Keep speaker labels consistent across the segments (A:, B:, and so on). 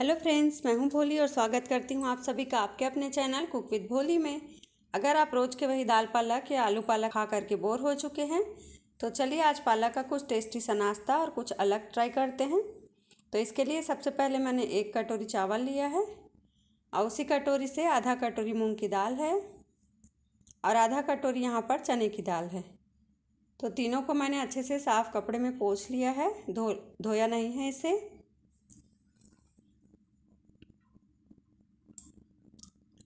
A: hello friends मैं हूं भोली और स्वागत करती हूं आप सभी का आपके अपने चैनल कुक विद भोली में अगर आप रोज़ के वही दाल पालक या आलू पालक खा करके बोर हो चुके हैं तो चलिए आज पालक का कुछ टेस्टी सा नाश्ता और कुछ अलग ट्राई करते हैं तो इसके लिए सबसे पहले मैंने एक कटोरी चावल लिया है और उसी कटोरी से आधा कटोरी मूँग की दाल है और आधा कटोरी यहाँ पर चने की दाल है तो तीनों को मैंने अच्छे से साफ़ कपड़े में पोछ लिया है धो धोया नहीं है इसे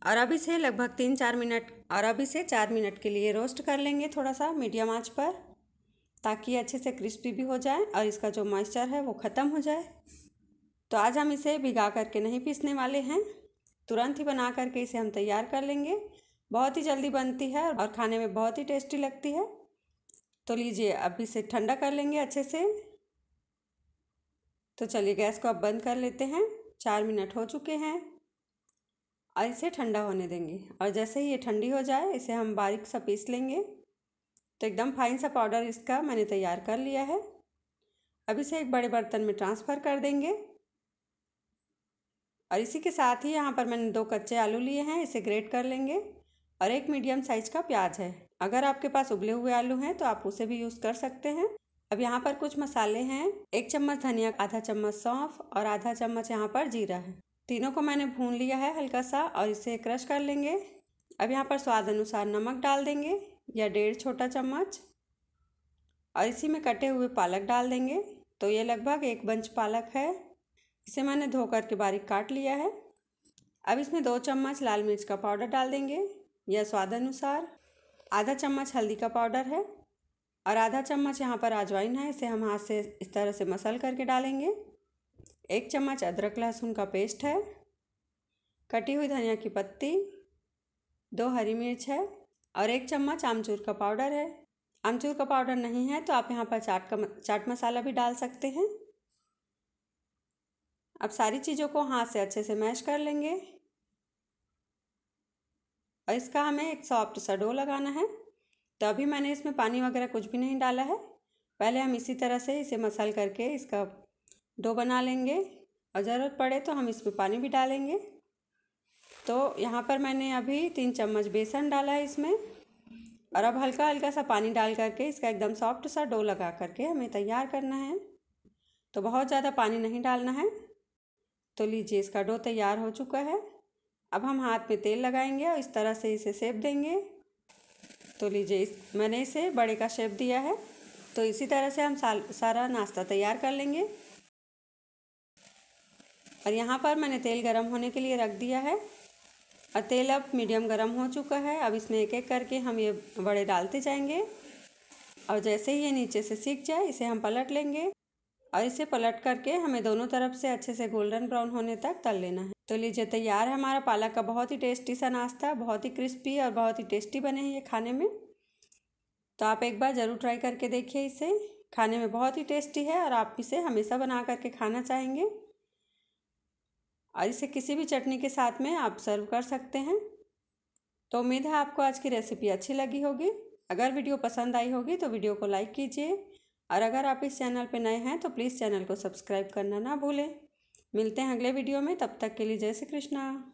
A: और अब इसे लगभग तीन चार मिनट और अब इसे चार मिनट के लिए रोस्ट कर लेंगे थोड़ा सा मीडियम आंच पर ताकि अच्छे से क्रिस्पी भी हो जाए और इसका जो मॉइस्चर है वो ख़त्म हो जाए तो आज हम इसे भिगा करके नहीं पीसने वाले हैं तुरंत ही बना करके इसे हम तैयार कर लेंगे बहुत ही जल्दी बनती है और खाने में बहुत ही टेस्टी लगती है तो लीजिए अब इसे ठंडा कर लेंगे अच्छे से तो चलिए गैस को अब बंद कर लेते हैं चार मिनट हो चुके हैं और इसे ठंडा होने देंगे और जैसे ही ये ठंडी हो जाए इसे हम बारीक सा पीस लेंगे तो एकदम फाइन सा पाउडर इसका मैंने तैयार कर लिया है अब इसे एक बड़े बर्तन में ट्रांसफ़र कर देंगे और इसी के साथ ही यहाँ पर मैंने दो कच्चे आलू लिए हैं इसे ग्रेट कर लेंगे और एक मीडियम साइज का प्याज है अगर आपके पास उबले हुए आलू हैं तो आप उसे भी यूज़ कर सकते हैं अब यहाँ पर कुछ मसाले हैं एक चम्मच धनिया आधा चम्मच सौंफ और आधा चम्मच यहाँ पर जीरा है तीनों को मैंने भून लिया है हल्का सा और इसे क्रश कर लेंगे अब यहाँ पर स्वाद अनुसार नमक डाल देंगे या डेढ़ छोटा चम्मच और इसी में कटे हुए पालक डाल देंगे तो ये लगभग एक बंच पालक है इसे मैंने धोकर के बारीक काट लिया है अब इसमें दो चम्मच लाल मिर्च का पाउडर डाल देंगे या स्वाद अनुसार आधा चम्मच हल्दी का पाउडर है और आधा चम्मच यहाँ पर अजवाइन है इसे हम हाथ से इस तरह से मसल करके डालेंगे एक चम्मच अदरक लहसुन का पेस्ट है कटी हुई धनिया की पत्ती दो हरी मिर्च है और एक चम्मच आमचूर का पाउडर है आमचूर का पाउडर नहीं है तो आप यहाँ पर चाट का चाट मसाला भी डाल सकते हैं अब सारी चीज़ों को हाथ से अच्छे से मैश कर लेंगे और इसका हमें एक सॉफ्ट सा डो लगाना है तो अभी मैंने इसमें पानी वगैरह कुछ भी नहीं डाला है पहले हम इसी तरह से इसे मसल करके इसका डो बना लेंगे और ज़रूरत पड़े तो हम इसमें पानी भी डालेंगे तो यहाँ पर मैंने अभी तीन चम्मच बेसन डाला है इसमें और अब हल्का हल्का सा पानी डाल करके इसका एकदम सॉफ्ट सा डो लगा करके हमें तैयार करना है तो बहुत ज़्यादा पानी नहीं डालना है तो लीजिए इसका डो तैयार हो चुका है अब हम हाथ में तेल लगाएंगे और इस तरह से इसे सेप देंगे तो लीजिए इस मैंने इसे बड़े का शेप दिया है तो इसी तरह से हम साल सारा नाश्ता तैयार कर लेंगे और यहाँ पर मैंने तेल गरम होने के लिए रख दिया है और तेल अब मीडियम गरम हो चुका है अब इसमें एक एक करके हम ये बड़े डालते जाएंगे और जैसे ही ये नीचे से सीख जाए इसे हम पलट लेंगे और इसे पलट करके हमें दोनों तरफ से अच्छे से गोल्डन ब्राउन होने तक तल लेना है तो लीजिए तैयार है हमारा पालक का बहुत ही टेस्टी सा नाश्ता बहुत ही क्रिस्पी और बहुत ही टेस्टी बने हैं ये खाने में तो आप एक बार ज़रूर ट्राई करके देखिए इसे खाने में बहुत ही टेस्टी है और आप इसे हमेशा बना करके खाना चाहेंगे और इसे किसी भी चटनी के साथ में आप सर्व कर सकते हैं तो उम्मीद है आपको आज की रेसिपी अच्छी लगी होगी अगर वीडियो पसंद आई होगी तो वीडियो को लाइक कीजिए और अगर आप इस चैनल पर नए हैं तो प्लीज़ चैनल को सब्सक्राइब करना ना भूलें मिलते हैं अगले वीडियो में तब तक के लिए जय श्री कृष्णा